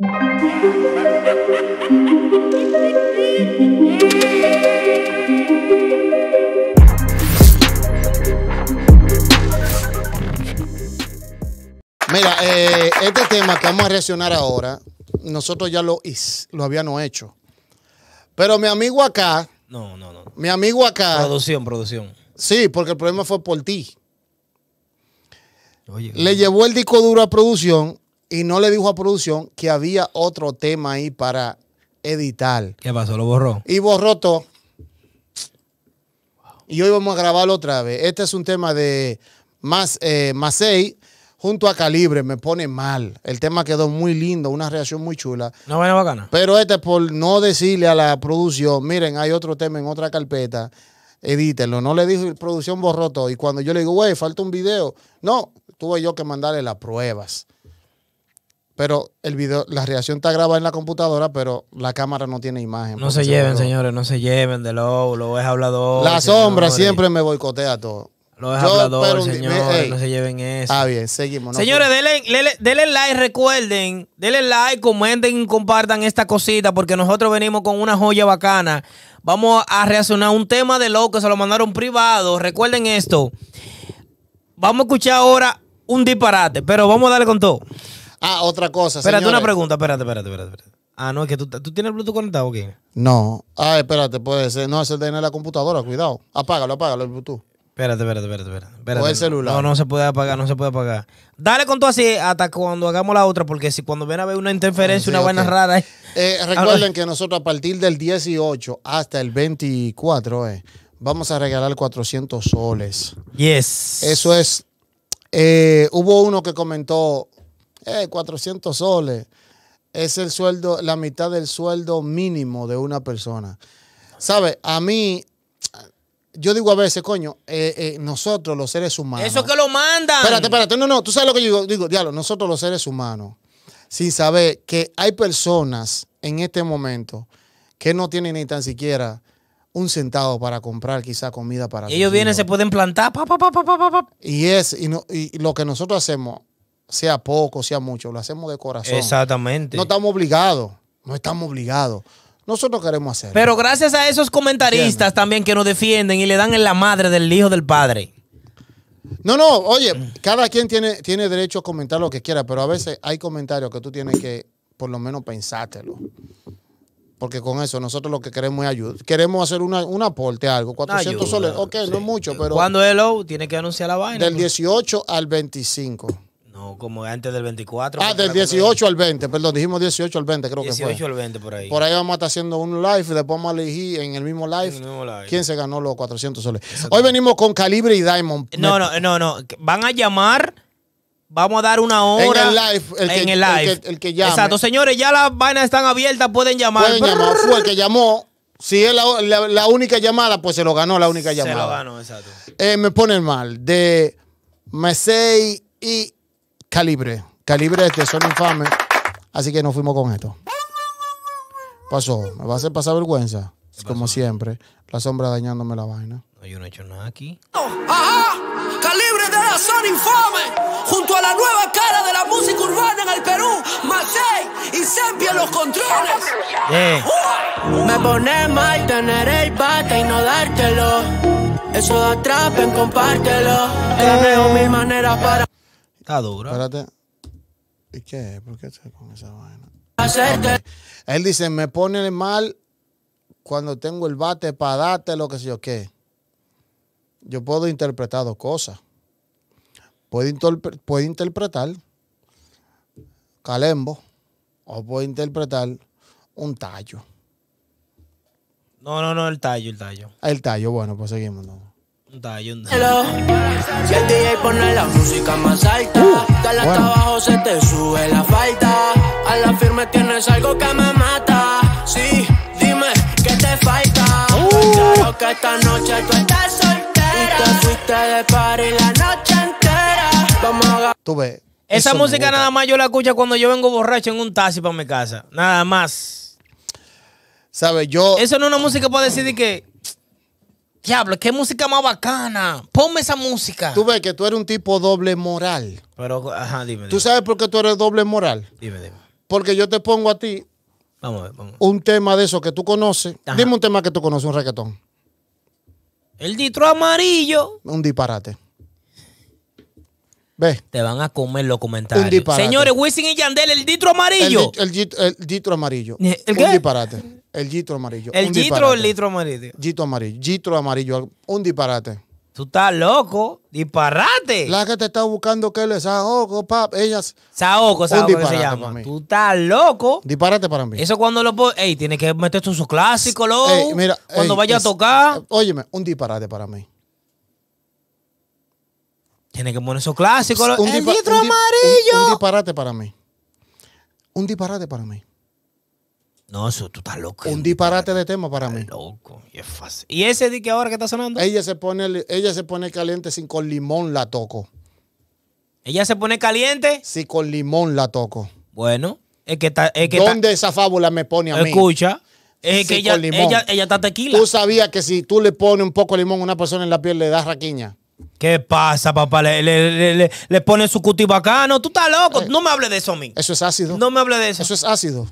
Mira, eh, este tema que vamos a reaccionar ahora, nosotros ya lo, habíamos hecho. Pero mi amigo acá. No, no, no. Mi amigo acá. Producción, producción. Sí, porque el problema fue por ti. le llevó el disco duro a producción y no le dijo a producción que había otro tema ahí para editar. ¿Qué pasó? ¿Lo borró? Y borró todo. Y hoy vamos a grabarlo otra vez. Este es un tema de más, eh, Masei junto a Calibre. Me pone mal. El tema quedó muy lindo, una reacción muy chula. No vaya bacana. Pero este por no decirle a la producción, miren, hay otro tema en otra carpeta, edítenlo. No le dijo, producción borró todo. Y cuando yo le digo, güey, falta un video. No, tuve yo que mandarle las pruebas pero el video, la reacción está grabada en la computadora, pero la cámara no tiene imagen. No se lleven, señores, no se lleven de lo, lo es hablador. La sombra siempre me boicotea todo. Lo es hablador, señores, no se lleven eso. Ah, bien, seguimos. señores, denle, like, recuerden, denle like, comenten, y compartan esta cosita, porque nosotros venimos con una joya bacana. Vamos a reaccionar un tema de loco que se lo mandaron privado. Recuerden esto. Vamos a escuchar ahora un disparate, pero vamos a darle con todo. Ah, otra cosa. Espérate, una pregunta, espérate, espérate, espérate. Ah, no, es que tú, tú tienes el Bluetooth conectado, ¿o ¿qué? No. Ah, espérate, puede ser. No, es el de la computadora, cuidado. Apágalo, apágalo el Bluetooth. Espérate, espérate, espérate, espérate. O el celular. No, no se puede apagar, no se puede apagar. Dale con todo así hasta cuando hagamos la otra, porque si cuando ven a ver una interferencia, ah, una buena rara. Eh, recuerden que nosotros a partir del 18 hasta el 24 eh, vamos a regalar 400 soles. Yes. Eso es. Eh, hubo uno que comentó, 400 eh, soles es el sueldo, la mitad del sueldo mínimo de una persona. ¿Sabe? A mí, yo digo a veces, coño, eh, eh, nosotros los seres humanos. Eso que lo mandan. Espérate, espérate, no, no, tú sabes lo que yo digo, digo, nosotros los seres humanos, sin saber que hay personas en este momento que no tienen ni tan siquiera un centavo para comprar quizá comida para ellos vienen se pueden plantar y es y lo que nosotros hacemos sea poco, sea mucho, lo hacemos de corazón. Exactamente. No estamos obligados, no estamos obligados. Nosotros queremos hacerlo. Pero gracias a esos comentaristas también que nos defienden y le dan en la madre del hijo del padre. No, no, oye, cada quien tiene, tiene derecho a comentar lo que quiera, pero a veces hay comentarios que tú tienes que por lo menos pensártelo. Porque con eso nosotros lo que queremos es ayudar. Queremos hacer un aporte algo. 400 soles. Ok, no es mucho, pero... Cuando el tiene que anunciar la vaina? Del 18 pues. al 25 como antes del 24. Ah, del 18 al 20, perdón, dijimos 18 al 20, creo que fue. 18 al 20 por ahí. Por ahí vamos a estar haciendo un live y después vamos a elegir en el mismo live, quién se ganó los 400 soles. Hoy venimos con Calibre y Diamond. No, no, no, no. Van a llamar. Vamos a dar una hora. En el live. El que, el que, Exacto, señores, ya las vainas están abiertas, pueden llamar. Pueden llamar. Fue el que llamó. Si es la, única llamada, pues se lo ganó la única llamada. Se lo ganó, exacto. Eh, me ponen mal. De Mesei y Calibre. Calibre este son infame, Así que nos fuimos con esto. Pasó. Me va a hacer pasar vergüenza. Como siempre. La sombra dañándome la vaina. No, hay no hecho nada aquí. ¡Ajá! Calibre de la zona infame. Junto a la nueva cara de la música urbana en el Perú. Macei y Sempia los controles. Eh. Me pone mal tener el bate y no dártelo. Eso de atrapen, compártelo. Tengo eh. mi manera para. Él dice, me pone mal cuando tengo el bate para darte lo que sé yo qué. Yo puedo interpretar dos cosas. puede interpretar calembo o puedo interpretar un tallo. No, no, no, el tallo, el tallo. El tallo, bueno, pues seguimos. ¿no? Hello. Si el DJ pone la música más alta, uh, dale hasta abajo se te sube la falta. A la firme tienes algo que me mata. Sí, dime qué te falta. Uh. Pues claro que esta noche tú estás soltera. Y te fuiste de party la noche entera. Vamos a... Tú ves. Esa música nada más yo la escucho cuando yo vengo borracho en un taxi para mi casa. Nada más. ¿Sabes? Yo. Eso no es una música para decir que Diablo, qué música más bacana. Ponme esa música. Tú ves que tú eres un tipo doble moral. Pero, ajá, dime. ¿Tú sabes por qué tú eres doble moral? Dime, dime. Porque yo te pongo a ti vamos un tema de eso que tú conoces. Dime un tema que tú conoces, un reggaetón. El ditro amarillo. Un disparate. Ve. Te van a comer los comentarios. Un disparate. Señores, Wisin y Yandel, el ditro amarillo. El, ditro amarillo. ¿El Un disparate. El litro amarillo. ¿El litro o el litro amarillo? Litro amarillo. Litro amarillo. Un disparate. Tú estás loco. Disparate. La que te está buscando que le saoco, pap. Ellas. Saoco, saoco se llama. Tú estás loco. Disparate para mí. Eso cuando lo. Ey, tiene que meter su clásico, loco. Ey, mira. Cuando vaya a tocar. Óyeme, un disparate para mí. Tiene que poner su clásicos. el litro amarillo. un disparate para mí. Un disparate para mí. No, eso tú estás loco. Un eh. disparate de tema para mí. Loco, y es fácil. ¿Y ese di que ahora que está sonando? Ella se pone, ella se pone caliente sin con limón la toco. ¿Ella se pone caliente? Si con limón la toco. Bueno, es que ¿Dónde esa fábula me pone a mí? Escucha. Es que ella, está tequila. Tú sabías que si tú le pones un poco de limón a una persona en la piel le das raquiña. ¿Qué pasa, papá? Le, le, pone su cuti bacano. Tú estás loco. Eh, no me hables de eso a mí. Eso es ácido. No me hables de eso. Eso es ácido.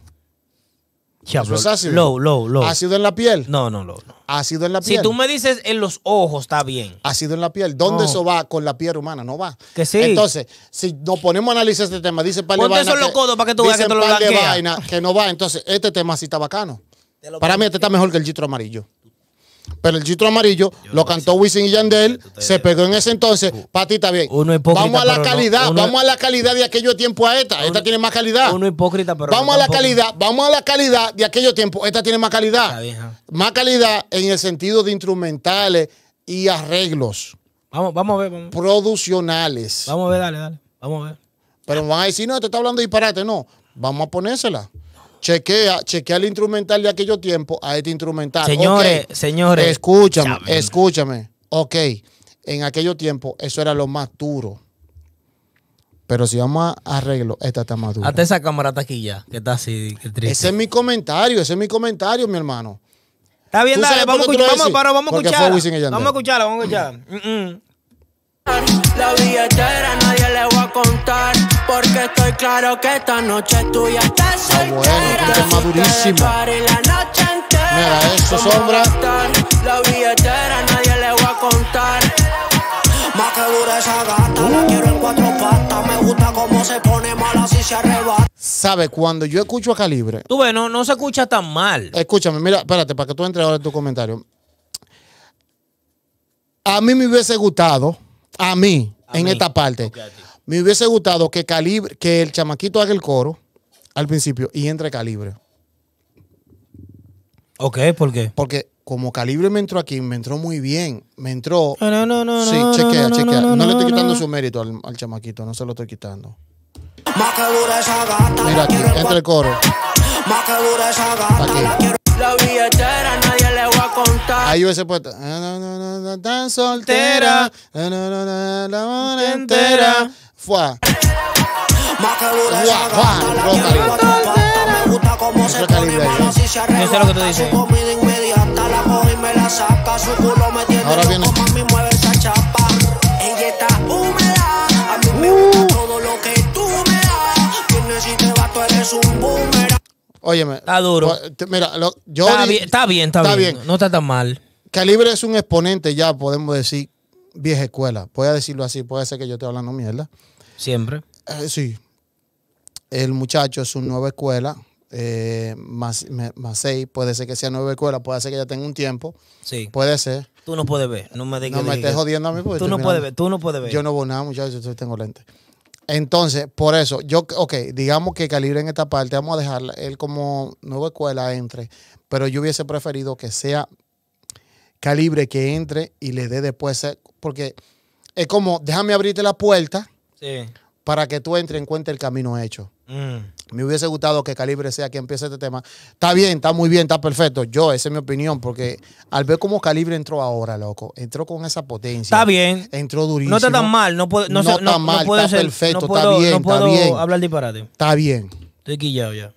Eso es Low, low, en la piel? No, no, No. ¿Ácido en la piel? Si tú me dices en los ojos, está bien. ha sido en la piel? ¿Dónde eso va con la piel humana? No va. Que sí. Entonces, si nos ponemos a analizar este tema, dice para de vaina. Eso que, los codos para que tú veas que te lo vaina que no va. Entonces, este tema sí está bacano. Para mí, este está mejor que el chitro amarillo pero el chitro amarillo lo cantó Wisin y Yandel, se pegó en ese entonces. Patita está bien. Uno vamos a la calidad, vamos a la calidad de aquello tiempo a esta. Esta tiene más calidad. Uno hipócrita, pero. Vamos a la calidad, vamos a la calidad de aquello tiempo. Esta tiene más calidad. Más calidad en el sentido de instrumentales y arreglos. Vamos, vamos a ver. Produccionales. Vamos a ver, dale, dale. Vamos a ver. Pero van a decir, no, te está hablando disparate. No, vamos a ponérsela. Chequea, chequea el instrumental de aquellos tiempos a este instrumental. Señores, señores. Escúchame, escúchame. Ok, en aquellos tiempos eso era lo más duro. Pero si vamos a arreglo, esta está más dura. Hasta esa cámara está aquí ya, que está así, triste. Ese es mi comentario, ese es mi comentario, mi hermano. Está bien, dale, vamos a escuchar. Vamos, vamos a escuchar. Vamos a escucharla, vamos a escucharla. La vida nadie estoy claro que esta noche tú ya estás soltera. bueno, la noche Mira, eso sombra. La billetera nadie le va a contar. Más que dura esa gata, la uh. quiero en cuatro patas. Me gusta cómo se pone mala si se arrebata. ¿Sabe? Cuando yo escucho a Calibre. Tú ves, no, se escucha tan mal. Escúchame, mira, espérate, para que tú entres ahora en tu comentario. A mí me hubiese gustado, a mí, en esta parte. Me hubiese gustado que, calibre, que el chamaquito haga el coro al principio y entre calibre. Ok, ¿por qué? Porque como Calibre me entró aquí, me entró muy bien. Me entró. No, no, no, sí, no. Sí, chequea, no, chequea. No, le estoy quitando su mérito al, chamaquito, no se lo estoy quitando. Mira aquí, entre el coro. Aquí. La billetera nadie le va a contar. Ahí hubiese puesto. Ah, tan soltera. La ah, no, no, entera. Fua. Guau, guau, Eso la calibre ahí. no sé lo que tú dices. Ahora viene. Óyeme. Está duro. Pues, mira, lo- yo Está bien, está bien, está, Está bien. bien. No está tan mal. Calibre es un exponente ya, podemos decir, vieja escuela. Voy a decirlo así, puede ser que yo esté hablando mierda. Siempre. Eh, sí. El muchacho es un nueva escuela, eh, más, más seis, puede ser que sea nueva escuela, puede ser que ya tenga un tiempo. Sí. Puede ser. Tú no puedes ver, no me digas. No me estés jodiendo a mí. tú no puedes ver, tú no puedes ver. Yo no veo nada, muchachos, yo tengo lente. Entonces, por eso, yo, ok, digamos que Calibre en esta parte, vamos a dejar él como nueva escuela entre, pero yo hubiese preferido que sea Calibre que entre y le dé después, porque es como, déjame abrirte la puerta para que tú entres en cuenta el camino hecho. Mm. Me hubiese gustado que Calibre sea quien empiece este tema. Está bien, está muy bien, está perfecto. Yo, esa es mi opinión, porque al ver cómo Calibre entró ahora, loco, entró con esa potencia. Está bien. Entró durísimo. No está tan mal, no, puede, no, no, está mal, está perfecto, está bien, puedo está bien. hablar disparate. Está bien. Estoy quillado ya.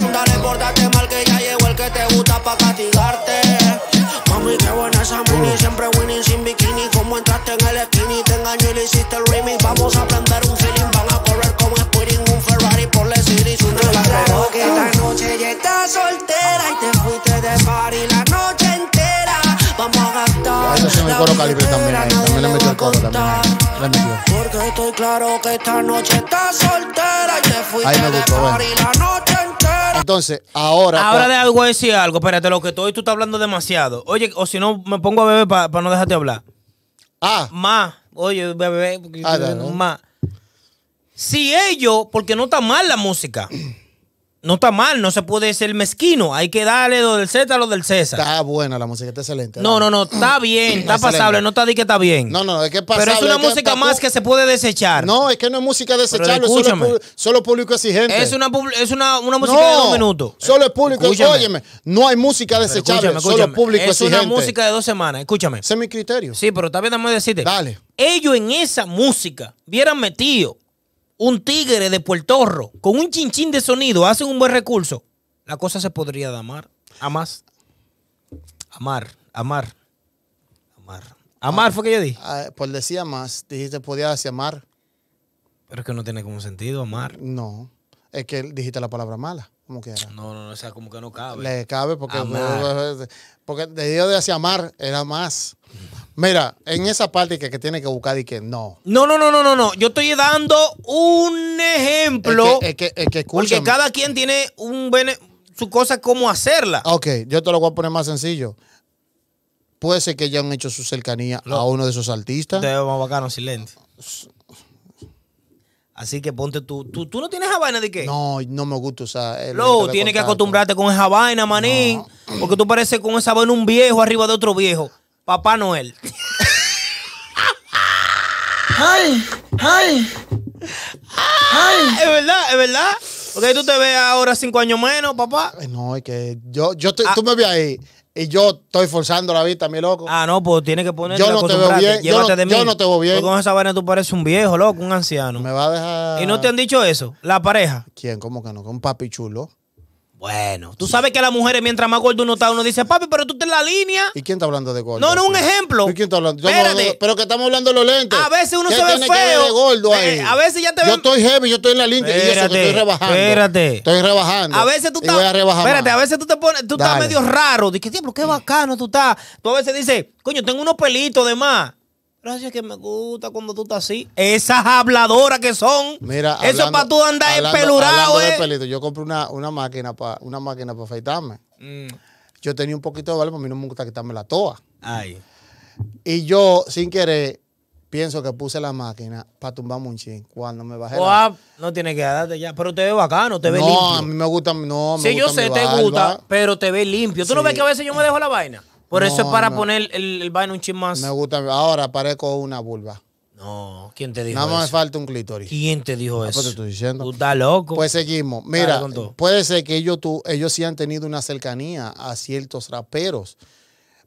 ya que te gusta para castigarte. Mami, qué buena esa mini, siempre winning sin bikini. Como entraste en el skinny, te engañó y le hiciste el remix. Vamos a aprender un feeling, van a correr como Spirit, un Ferrari por la City. Una no la que esta noche ya estás soltera y te fuiste de party la noche entera. Vamos a gastar. Eso mi coro calibre también. Ahí. También le metió el coro también. Ahí. Porque estoy claro que esta noche estás soltera y te fuiste de party la noche entera. Entonces, ahora. Ahora de algo decir algo. Espérate, lo que estoy tú estás hablando demasiado. Oye, o si no, me pongo a beber para no dejarte hablar. Ah. Más. Oye, bebé. Ah, más. Si ellos, porque no está mal la música no está mal, no se puede ser mezquino. Hay que darle lo del a lo del César. Está buena la música, está excelente. No, no, no, está bien, está pasable, no está di que está bien. No, no, es que es pasable. Pero es una música más que se puede desechar. No, es que no es música desechable, solo, es solo público exigente. Es una, es una, música de dos minutos. Solo es público, escúchame. óyeme, no hay música desechable, solo público es exigente. Es una música de dos semanas, escúchame. Ese es mi criterio. Sí, pero también déjame decirte. Dale. Ellos en esa música vieran metido un tigre de Puertorro con un chinchín de sonido hace un buen recurso, la cosa se podría amar. Amar. Amar. Amar. Amar. Amar ah, fue que yo dije. Ah, pues decía más. Dijiste decir amar. Pero es que no tiene como sentido amar. No. Es que dijiste la palabra mala. No, no, no, o sea, como que no cabe. Le cabe porque, porque de Dios de hacia amar era más. Mira, en esa parte que, tiene que buscar y que no. No, no, no, no, no, no. Yo estoy dando un ejemplo. Es que, es que, porque cada quien tiene un su cosa cómo hacerla. Ok, yo te lo voy a poner más sencillo. Puede ser que ya han hecho su cercanía a uno de esos artistas. De más bacano, Así que ponte tú. ¿Tú, no tienes esa vaina de qué? No, no me gusta usar. El Lo, tienes que acostumbrarte con esa vaina, manín. Porque tú pareces con esa vaina un viejo arriba de otro viejo. Papá Noel. ¡Ay! ¡Ay! ¡Ay! Ah, es verdad, es verdad. Porque tú te ves ahora cinco años menos, papá. no, es que yo, yo ah. tú me ves ahí y yo estoy forzando la vista, mi loco. Ah, no, pues tiene que poner. Yo no te veo bien. Yo no, te veo bien. con esa vaina tú pareces un viejo, loco, un anciano. Me va a dejar. ¿Y no te han dicho eso? ¿La pareja? ¿Quién? ¿Cómo que no? Que un papi chulo. Bueno, tú sabes que a las mujeres, mientras más gordo uno está, uno dice, papi, pero tú estás en la línea. ¿Y quién está hablando de gordo? No, no, un ejemplo. ¿Y quién está hablando? Espérate. pero que estamos hablando de los lentes. A veces uno se ve feo. Eh, ahí? a veces ya te veo Yo estoy heavy, yo estoy en la línea espérate, y eso estoy rebajando. Espérate. Estoy rebajando. A veces tú estás. Voy a rebajar espérate, a veces tú te pones, tú estás medio raro. Dices, pero qué bacano tú estás. Tú a veces dices, coño, tengo unos pelitos de más. Gracias que me gusta cuando tú estás así. Esas habladoras que son. Mira, eso es para tú andar espelurado, eh. yo compré una, máquina para una máquina afeitarme. Mm. Yo tenía un poquito de vale, pero a mí no me gusta quitarme la toa. Y yo, sin querer, pienso que puse la máquina para tumbarme un Cuando me bajé. No tiene que darte ya. Pero te ve bacano, te ve limpio. No, a mí me gusta. No, me sí, gusta yo sé, te gusta, pero te ve limpio. ¿Tú no ves que a veces yo me dejo la vaina? Por eso es para poner el, el vaino un chismazo. Me gusta. Ahora parezco una vulva. No, ¿quién te dijo eso? Nada más falta un clítoris. ¿Quién te dijo pues, eso? Te estoy diciendo. Tú estás loco. Pues seguimos. Mira, puede ser que ellos, tú, ellos sí han tenido una cercanía a ciertos raperos,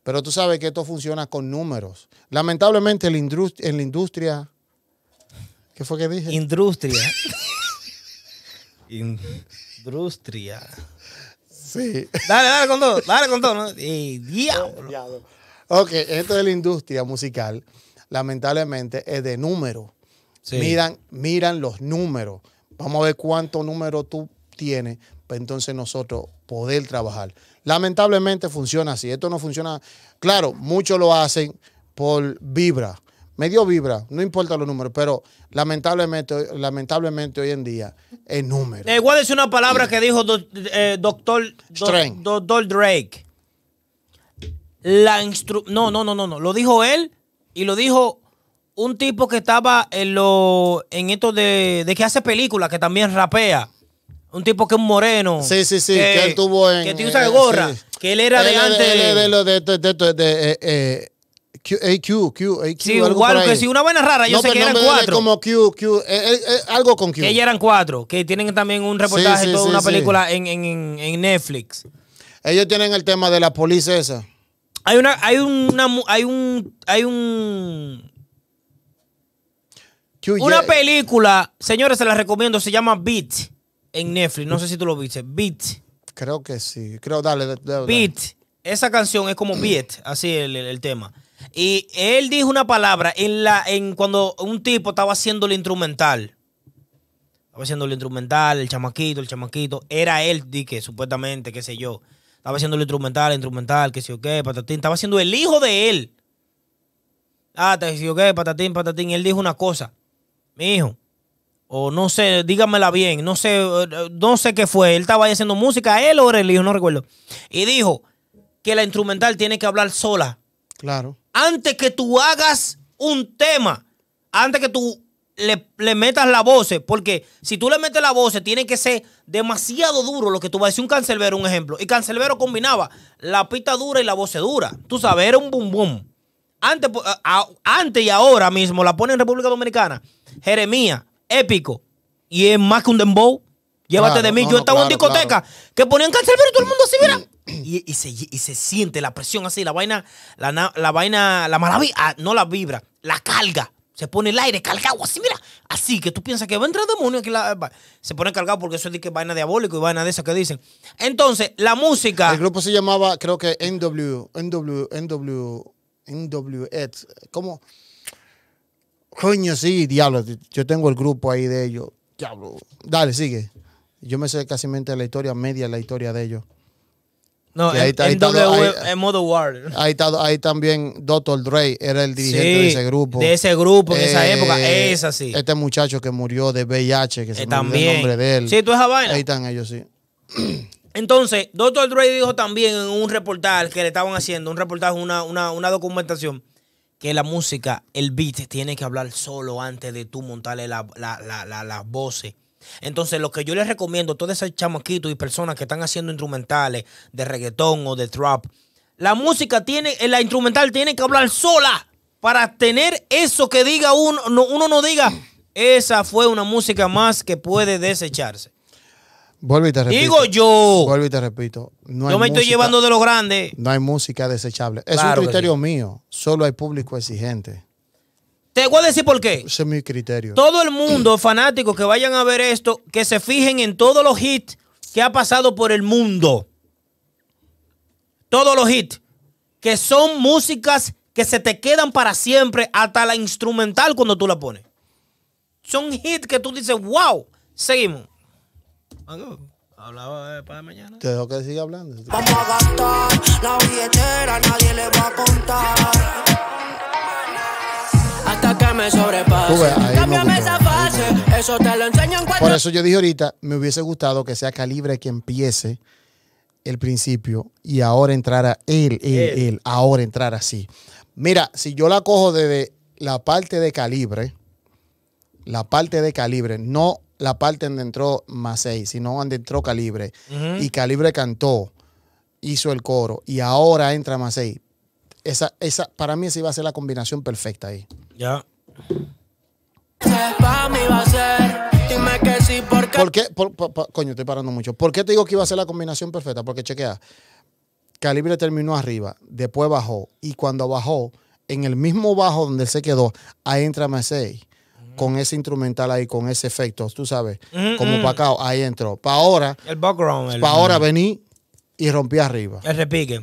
pero tú sabes que esto funciona con números. Lamentablemente En la industria ¿Qué fue que dije? Industria. industria. Sí. Dale, dale con todo, dale con todo. ¿no? diablo. Ok, esto de la industria musical, lamentablemente, es de números. Miran, miran los números. Vamos a ver cuánto número tú tienes para entonces nosotros poder trabajar. Lamentablemente funciona así. Esto no funciona. Claro, muchos lo hacen por vibra me dio vibra, no importa los números, pero lamentablemente, lamentablemente hoy en día el número. igual eh, decir una palabra que dijo eh, doctor, Drake. La instru no, no, no, no, no. Lo dijo él y lo dijo un tipo que estaba en lo en esto de, de que hace películas, que también rapea. Un tipo que es un moreno. Sí, sí, sí, que, él tuvo en. Que te usa gorra. Eh, que él era él, de antes. de, Q, AQ, Q, AQ. Sí, pues, una buena rara. Yo sé pues, que eran cuatro. Como Q, Q, eh, eh, eh, algo con Q. Que eran cuatro, que tienen también un reportaje, de toda una película en, Netflix. Ellos tienen el tema de la policía esa. Hay una, hay una, hay un, hay un. una película, señores, se la recomiendo, se llama Beat en Netflix. No sé si tú lo viste. Beat. Creo que sí. Creo, dale, Beat. Esa canción es como Beat, así el, el tema. Y él dijo una palabra en la, en cuando un tipo estaba haciendo el instrumental. Estaba haciendo el instrumental, el chamaquito, el chamaquito. Era él, que supuestamente, qué sé yo. Estaba haciendo el instrumental, el instrumental, qué sé yo qué, patatín. Estaba haciendo el hijo de él. Ah, te decía, ok, patatín, patatín. Él dijo una cosa. Mi hijo. O no sé, dígamela bien. No sé, no sé qué fue. Él estaba haciendo música, él o era el hijo, no recuerdo. Y dijo que la instrumental tiene que hablar sola. Claro antes que tú hagas un tema, antes que tú le, metas la voz, porque si tú le metes la voz, tiene que ser demasiado duro lo que tú vas a decir. Un cancelbero, un ejemplo. Y cancelbero combinaba la pista dura y la voz dura. Tú sabes, era un boom boom. Antes, antes y ahora mismo la pone en República Dominicana. Jeremía, épico. Y es más que un dembow. Llévate de mí. yo estaba en discoteca que ponían cancerbero pero todo el mundo así, mira. Mm. Y, se, siente la presión así, la vaina, la, vaina, la maravilla, ah, no la vibra, la carga. Se pone el aire cargado así, mira. Así que tú piensas que va a entrar el demonio aquí. se pone cargado porque eso es de que vaina diabólica y vaina de esas que dicen. Entonces, la música. El grupo se llamaba, creo que NW, NW, NW, NWX. ¿Cómo? Coño, sí, diablo. Yo tengo el grupo ahí de ellos. Diablo. Dale, sigue. Yo me sé casi mente la historia, media la historia de ellos. No, en, ahí, modo Ahí, también Dr. Dre era el dirigente de ese grupo. De ese grupo en esa eh, época, es así. Este muchacho que murió de VIH, que se eh, también. el nombre de él. Sí, tú es vaina. Ahí están ellos, sí. Entonces, Dr. Dre dijo también en un reportaje que le estaban haciendo, un reportaje, una, documentación, que la música, el beat, tiene que hablar solo antes de tú montarle las la, voces entonces, lo que yo les recomiendo a todos esos chamaquitos y personas que están haciendo instrumentales de reggaetón o de trap, la música tiene, eh, la instrumental tiene que hablar sola para tener eso que diga uno, no, uno no diga, esa fue una música más que puede desecharse. Vuelvo y te Digo yo. Vuelvo te repito. No yo me estoy llevando de lo grande. No hay música desechable. Es un criterio mío. Solo hay público exigente. Te voy a decir por qué. Ese es mi criterio. Todo el mundo, fanático que vayan a ver esto, que se fijen en todos los hits que ha pasado por el mundo. Todos los hits. Que son músicas que se te quedan para siempre, hasta la instrumental cuando tú la pones. Son hits que tú dices, wow. Seguimos. Hablaba de eh, para mañana. Te dejo que siga hablando. Vamos a gastar la billetera, nadie le va a contar. Por eso yo dije ahorita, me hubiese gustado que sea Calibre que empiece el principio y ahora entrara él, él, él, ahora entrar así. Mira, si yo la cojo desde la parte de Calibre, la parte de Calibre, no la parte donde entró Macei, sino donde entró Calibre. Y Calibre cantó, hizo el coro, y ahora entra Macei. Esa, esa, para mí esa iba a ser la combinación perfecta ahí. Ya. ¿Por qué? coño, estoy parando mucho. ¿Por qué te digo que iba a ser la combinación perfecta? Porque chequea. Calibre terminó arriba, después bajó. Y cuando bajó, en el mismo bajo donde se quedó, ahí entra Mercedes. Mm. Con ese instrumental ahí, con ese efecto, tú sabes, como para acá, ahí entró. Para ahora, el background, para ahora vení y rompí arriba. El repique.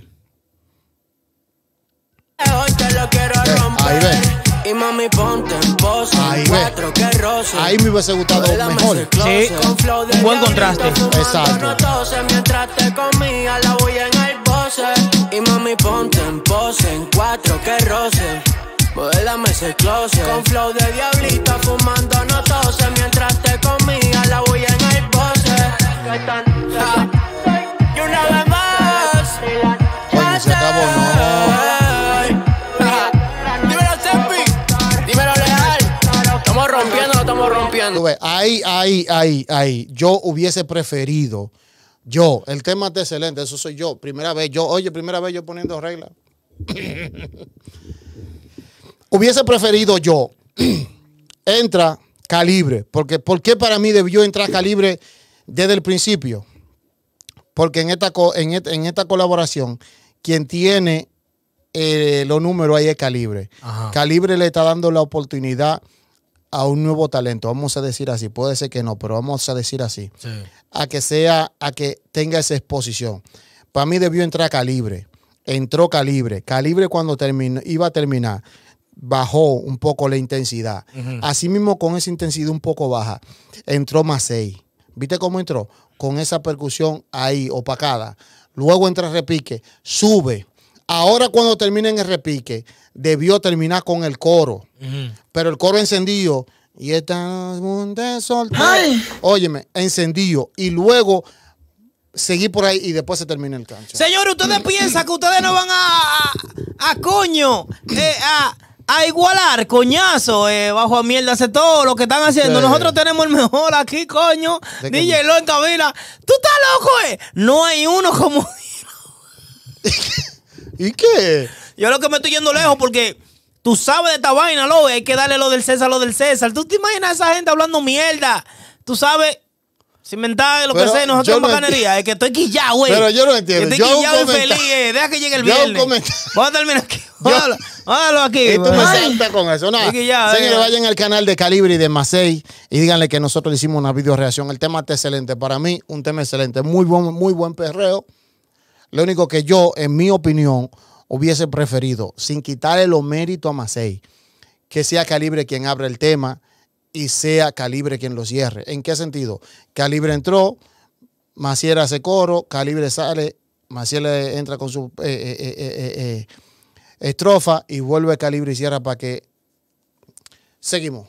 Eh, ahí ven. Y mami, ponte en pose. En cuatro que roce. Ahí me hubiese gustado mejor. Sí, un buen contraste. Exacto. Mientras te comía la en el pose. Y mami, ponte en pose. En cuatro que roce. Modélame ese closet. Con flow de diablita, fumando. ahí, ahí, ahí, ahí, yo hubiese preferido, yo, el tema es excelente, eso soy yo, primera vez, yo, oye, primera vez yo poniendo reglas. hubiese preferido yo, entra calibre, porque ¿por qué para mí debió entrar calibre desde el principio? Porque en esta, en colaboración, quien tiene eh, los números ahí es Calibre. Calibre le está dando la oportunidad a un nuevo talento, vamos a decir así, puede ser que no, pero vamos a decir así, a que sea, a que tenga esa exposición. Para mí debió entrar calibre, entró calibre, calibre cuando terminó, iba a terminar, bajó un poco la intensidad. Así mismo Asimismo, con esa intensidad un poco baja, entró 6 ¿Viste cómo entró? Con esa percusión ahí, opacada. Luego entra repique, sube. Ahora cuando termina en el repique, debió terminar con el coro. Pero el coro encendido. Y está un Óyeme, encendido. Y luego seguí por ahí y después se termina el cancho. Señor, ¿ustedes mm. piensan que ustedes no van a, a, coño? Eh, mm. a, igualar, coñazo, eh, bajo a mierda, hace todo lo que están haciendo. Nosotros tenemos el mejor aquí, coño. DJ ¿Tú estás loco, eh? No hay uno como. ¿Y qué? Yo lo que me estoy yendo lejos porque tú sabes de esta vaina, lo hay que darle lo del César, lo del César. ¿Tú te imaginas a esa gente hablando mierda? Tú sabes, sin de lo que sea, nosotros en no bacanería. Es que estoy quillado, güey. Pero yo no entiendo. Estoy quillado y feliz, eh, Deja que llegue el viernes. Vamos a terminar aquí. Hágalo aquí. Y tú me saltas con eso. Nada. Señores, eh. vayan al canal de Calibre y de Macei y díganle que nosotros le hicimos una video reacción. El tema está excelente. Para mí, un tema excelente. Muy buen, muy buen perreo. Lo único que yo, en mi opinión, hubiese preferido, sin quitarle los méritos a Macei, que sea Calibre quien abra el tema y sea Calibre quien lo cierre. ¿En qué sentido? Calibre entró, Maciel hace coro, Calibre sale, Maciel entra con su eh, eh, eh, estrofa y vuelve Calibre y cierra para que... Seguimos.